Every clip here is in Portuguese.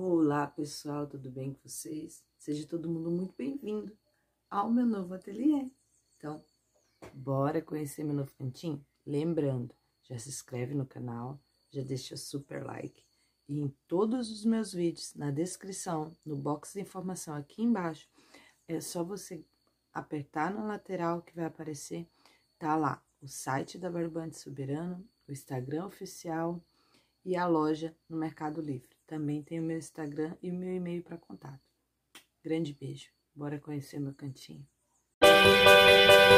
Olá pessoal, tudo bem com vocês? Seja todo mundo muito bem-vindo ao meu novo ateliê. Então, bora conhecer meu novo cantinho? Lembrando, já se inscreve no canal, já deixa super like. E em todos os meus vídeos, na descrição, no box de informação aqui embaixo, é só você apertar na lateral que vai aparecer, tá lá, o site da Barbante Soberano, o Instagram oficial e a loja no Mercado Livre. Também tenho meu Instagram e o meu e-mail para contato. Grande beijo. Bora conhecer meu cantinho. Música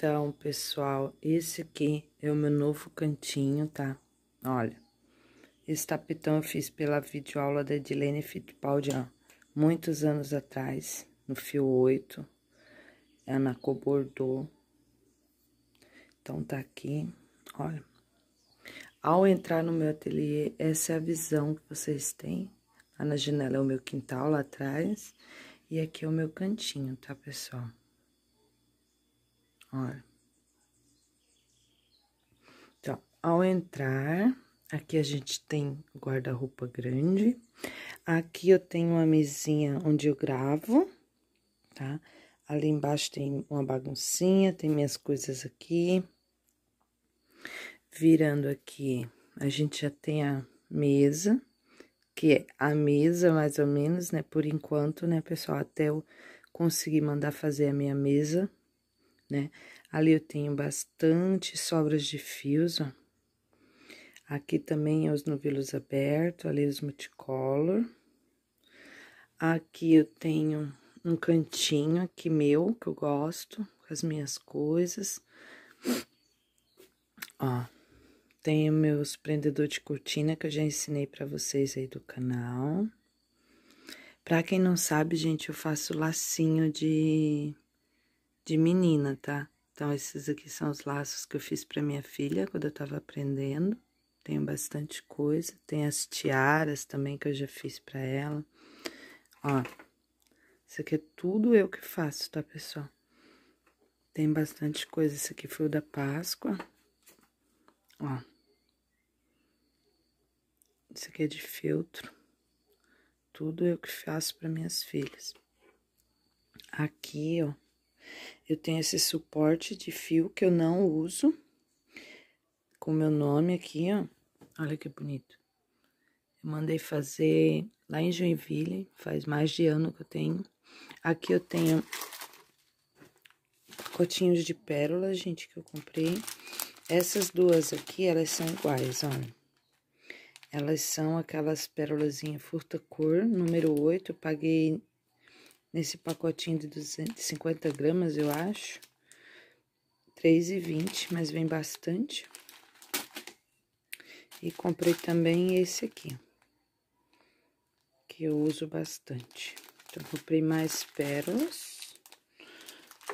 Então, pessoal, esse aqui é o meu novo cantinho, tá? Olha, esse tapetão eu fiz pela videoaula da Edilene Fittipaldi ó, muitos anos atrás, no fio 8. na cobordou. Então, tá aqui, olha. Ao entrar no meu ateliê, essa é a visão que vocês têm. Lá na janela é o meu quintal lá atrás. E aqui é o meu cantinho, tá, pessoal? Olha. Então, ao entrar, aqui a gente tem guarda-roupa grande. Aqui eu tenho uma mesinha onde eu gravo, tá? Ali embaixo tem uma baguncinha, tem minhas coisas aqui. Virando aqui, a gente já tem a mesa, que é a mesa mais ou menos, né? Por enquanto, né, pessoal, até eu conseguir mandar fazer a minha mesa né? Ali eu tenho bastante sobras de fios, ó. Aqui também é os novelos abertos, ali é os multicolor. Aqui eu tenho um cantinho aqui meu, que eu gosto, com as minhas coisas. Ó, tenho meus prendedor de cortina, que eu já ensinei para vocês aí do canal. Pra quem não sabe, gente, eu faço lacinho de de menina, tá? Então, esses aqui são os laços que eu fiz para minha filha quando eu tava aprendendo. Tenho bastante coisa. Tem as tiaras também que eu já fiz para ela. Ó, isso aqui é tudo eu que faço, tá, pessoal? Tem bastante coisa. Esse aqui foi o da Páscoa. Ó. Isso aqui é de feltro. Tudo eu que faço para minhas filhas. Aqui, ó eu tenho esse suporte de fio que eu não uso, com meu nome aqui, ó. Olha que bonito. Eu mandei fazer lá em Joinville, faz mais de ano que eu tenho. Aqui eu tenho cotinhos de pérola, gente, que eu comprei. Essas duas aqui, elas são iguais, ó. Elas são aquelas pérolazinhas furta-cor, número 8. Eu paguei nesse pacotinho de 250 gramas, eu acho. 3,20, mas vem bastante. E comprei também esse aqui, que eu uso bastante. Então, comprei mais pérolas.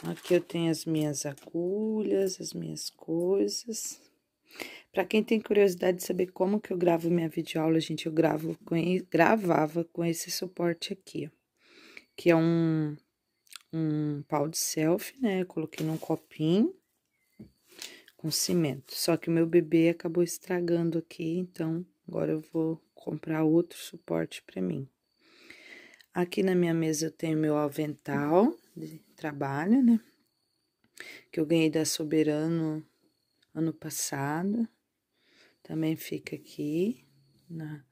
Aqui eu tenho as minhas agulhas, as minhas coisas. Para quem tem curiosidade de saber como que eu gravo minha videoaula, gente, eu gravo com, gravava com esse suporte aqui, ó que é um, um pau de selfie, né? Coloquei num copinho com cimento. Só que o meu bebê acabou estragando aqui, então agora eu vou comprar outro suporte para mim. Aqui na minha mesa eu tenho meu avental de trabalho, né? Que eu ganhei da Soberano ano passado. Também fica aqui na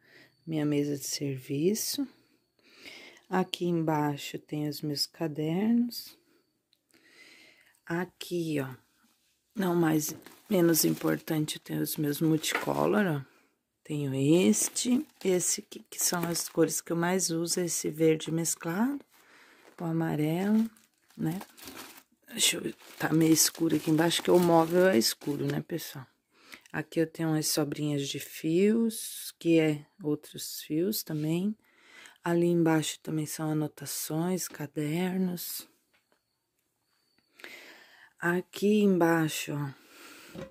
minha mesa de serviço. Aqui embaixo tem os meus cadernos. Aqui, ó, não mais menos importante, tem os meus multicolor, ó. Tenho este, esse que, que são as cores que eu mais uso, esse verde mesclado, com amarelo, né? Deixa eu, tá meio escuro aqui embaixo, que o móvel é escuro, né, pessoal? Aqui eu tenho as sobrinhas de fios, que é outros fios também. Ali embaixo também são anotações, cadernos. Aqui embaixo, ó,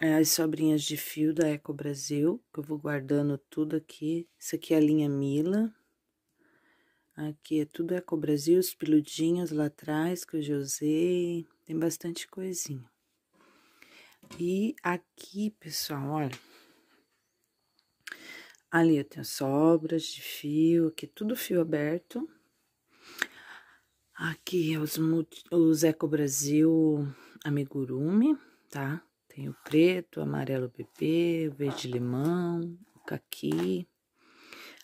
é as sobrinhas de fio da Eco Brasil, que eu vou guardando tudo aqui. Isso aqui é a linha Mila. Aqui é tudo Eco Brasil, os peludinhos lá atrás que eu já usei. Tem bastante coisinha. E aqui, pessoal, olha. Ali eu tenho sobras de fio, aqui é tudo fio aberto. Aqui é os, os Eco Brasil Amigurumi, tá? Tem o preto, o amarelo bebê, o verde limão, o caqui.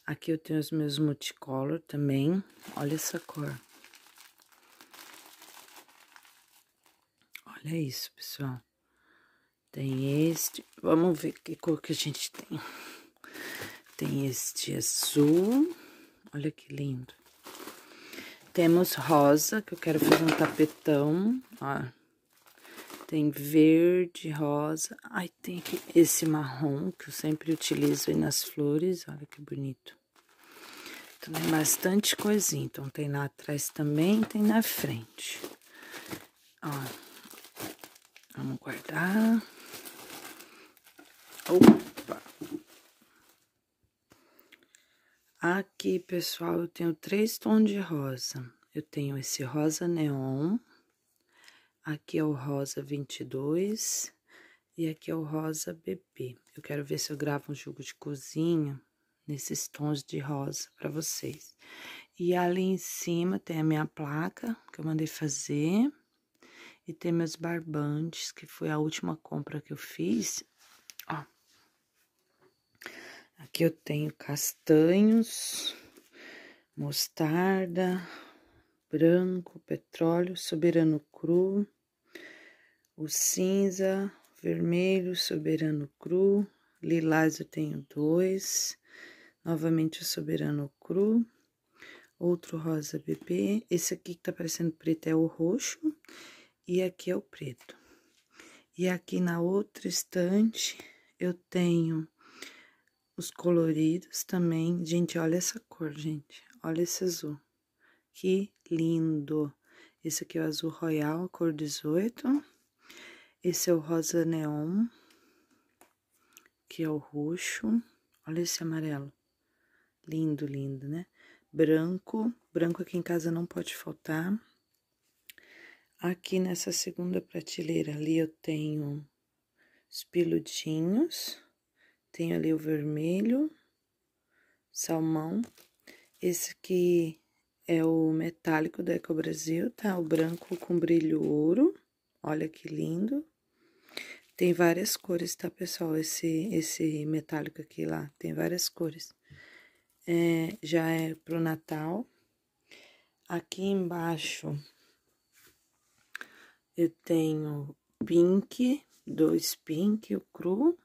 Aqui eu tenho os meus multicolor também. Olha essa cor. Olha isso, pessoal. Tem este. Vamos ver que cor que a gente tem. Tem este azul. Olha que lindo. Temos rosa, que eu quero fazer um tapetão, ó. Tem verde, rosa. Aí tem aqui esse marrom, que eu sempre utilizo aí nas flores. Olha que bonito. Então, tem bastante coisinha. Então, tem lá atrás também, tem na frente. Ó. Vamos guardar. pessoal, eu tenho três tons de rosa. Eu tenho esse rosa neon, aqui é o rosa 22 e aqui é o rosa bebê. Eu quero ver se eu gravo um jogo de cozinha nesses tons de rosa para vocês. E ali em cima tem a minha placa que eu mandei fazer e tem meus barbantes, que foi a última compra que eu fiz. Ó. Aqui eu tenho castanhos, mostarda, branco, petróleo, soberano cru, o cinza, vermelho, soberano cru, lilás eu tenho dois, novamente o soberano cru, outro rosa bebê, esse aqui que tá parecendo preto é o roxo, e aqui é o preto. E aqui na outra estante eu tenho os coloridos também. Gente, olha essa cor, gente. Olha esse azul. Que lindo! Esse aqui é o azul royal, cor 18. Esse é o rosa neon, que é o roxo. Olha esse amarelo. Lindo, lindo, né? Branco. Branco aqui em casa não pode faltar. Aqui nessa segunda prateleira ali eu tenho os pilotinhos. Tenho ali o vermelho, salmão, esse aqui é o metálico da Eco Brasil, tá? O branco com brilho ouro. Olha que lindo. Tem várias cores, tá, pessoal? Esse, esse metálico aqui lá, tem várias cores. É, já é pro Natal. Aqui embaixo eu tenho pink, dois pink, o cru,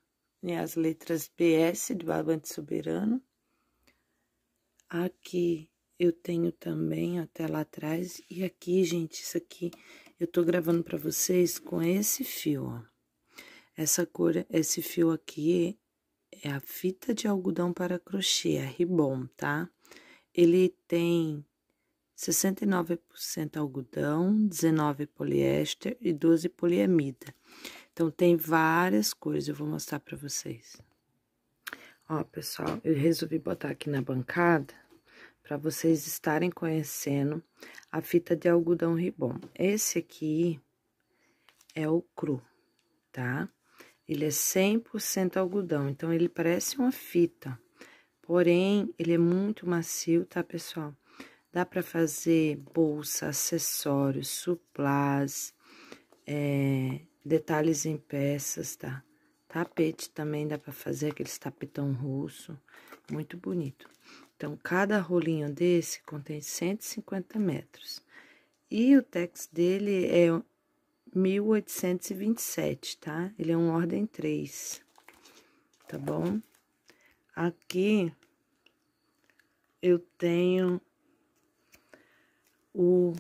e né? as letras BS do Barbante Soberano. Aqui eu tenho também até lá atrás. E aqui, gente, isso aqui eu tô gravando para vocês com esse fio, ó. Essa cor, esse fio aqui é a fita de algodão para crochê, a Ribbon, tá? Ele tem 69% algodão, 19 poliéster e 12 poliamida. Então tem várias cores, eu vou mostrar para vocês. Ó, pessoal, eu resolvi botar aqui na bancada para vocês estarem conhecendo a fita de algodão ribom. Esse aqui é o cru, tá? Ele é 100% algodão, então ele parece uma fita. Porém, ele é muito macio, tá, pessoal? Dá para fazer bolsa, acessórios, suplás, é, detalhes em peças, tá? Tapete também dá para fazer aqueles tapetão russo, muito bonito. Então, cada rolinho desse contém 150 metros. E o tex dele é 1827, tá? Ele é um ordem 3, tá bom? Aqui eu tenho o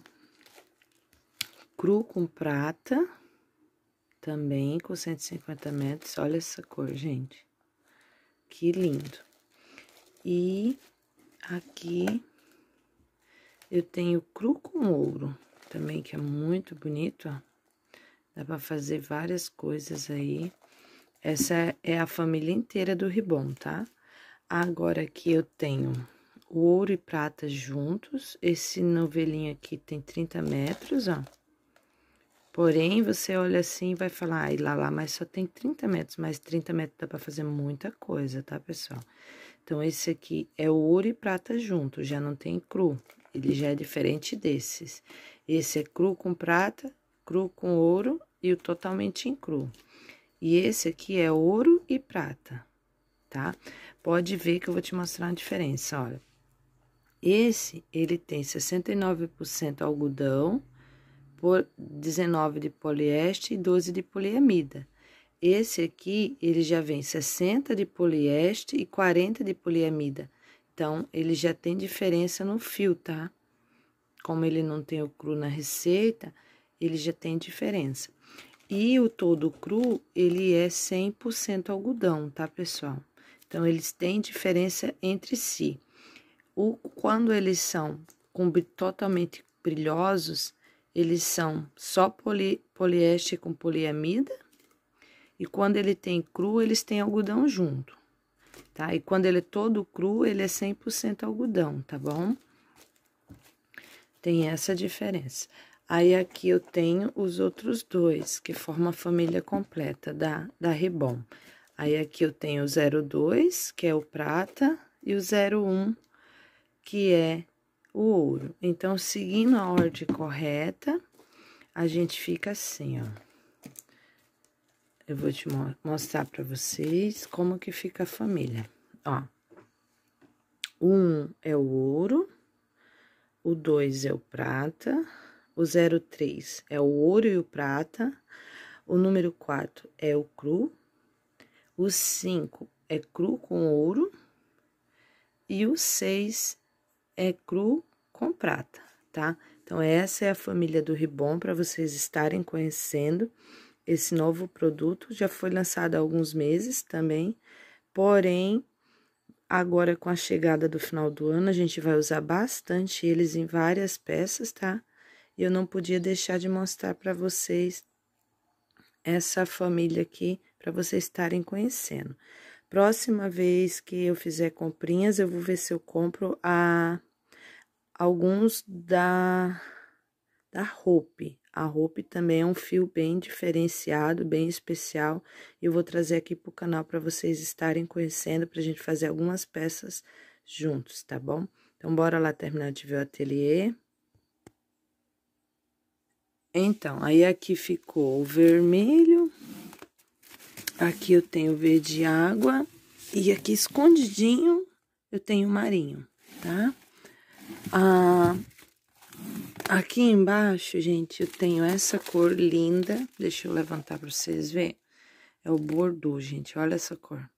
cru com prata, também com 150 metros. Olha essa cor, gente. Que lindo. E aqui eu tenho cru com ouro, também que é muito bonito, ó. Dá pra fazer várias coisas aí. Essa é a família inteira do ribom, tá? Agora aqui eu tenho o ouro e prata juntos. Esse novelinho aqui tem 30 metros, ó. Porém, você olha assim e vai falar, ai, lá, lá, mas só tem 30 metros, mas 30 metros dá para fazer muita coisa, tá, pessoal? Então, esse aqui é ouro e prata junto, já não tem cru, ele já é diferente desses. Esse é cru com prata, cru com ouro e o totalmente em cru. E esse aqui é ouro e prata, tá? Pode ver que eu vou te mostrar a diferença, olha. Esse, ele tem 69% algodão, 19 de poliéster e 12 de poliamida. Esse aqui, ele já vem 60 de poliéster e 40 de poliamida. Então, ele já tem diferença no fio, tá? Como ele não tem o cru na receita, ele já tem diferença. E o todo cru, ele é 100% algodão, tá, pessoal? Então, eles têm diferença entre si. O, quando eles são com, totalmente brilhosos, eles são só poli, poliéster com poliamida. E quando ele tem cru, eles têm algodão junto, tá? E quando ele é todo cru, ele é 100% algodão, tá bom? Tem essa diferença. Aí, aqui eu tenho os outros dois, que formam a família completa da, da Rebom. Aí, aqui eu tenho o 02, que é o prata, e o 01, que é o ouro. Então, seguindo a ordem correta, a gente fica assim, ó. Eu vou te mo mostrar para vocês como que fica a família, ó. Um é o ouro, o dois é o prata, o 03 é o ouro e o prata, o número 4 é o cru, o 5 é cru com ouro, e o 6 é cru com prata, tá? Então, essa é a família do Ribon, para vocês estarem conhecendo esse novo produto. Já foi lançado há alguns meses também, porém, agora com a chegada do final do ano, a gente vai usar bastante eles em várias peças, tá? E eu não podia deixar de mostrar para vocês essa família aqui, para vocês estarem conhecendo. Próxima vez que eu fizer comprinhas, eu vou ver se eu compro a alguns da, da Hope. A Hope também é um fio bem diferenciado, bem especial. E eu vou trazer aqui para o canal para vocês estarem conhecendo, para a gente fazer algumas peças juntos, tá bom? Então, bora lá terminar de ver o ateliê. Então, aí aqui ficou o vermelho. Aqui eu tenho verde água. E aqui escondidinho eu tenho marinho, tá? Tá? Ah, aqui embaixo, gente, eu tenho essa cor linda. Deixa eu levantar para vocês verem. É o bordô gente. Olha essa cor.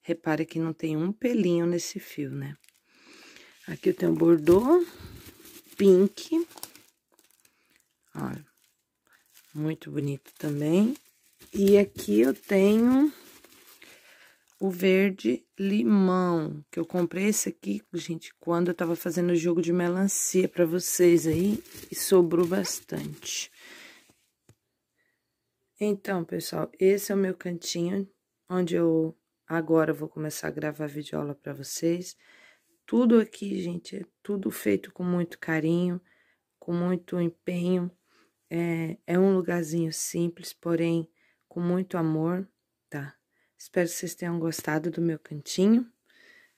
Repare que não tem um pelinho nesse fio, né? Aqui eu tenho bordô pink. Olha, muito bonito também. E aqui eu tenho o verde limão, que eu comprei esse aqui, gente, quando eu tava fazendo o jogo de melancia pra vocês aí, e sobrou bastante. Então, pessoal, esse é o meu cantinho, onde eu agora vou começar a gravar videoaula pra vocês. Tudo aqui, gente, é tudo feito com muito carinho, com muito empenho. É, é um lugarzinho simples, porém com muito amor, tá? Espero que vocês tenham gostado do meu cantinho,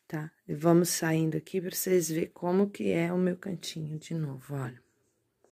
tá? E vamos saindo aqui para vocês verem como que é o meu cantinho de novo, olha.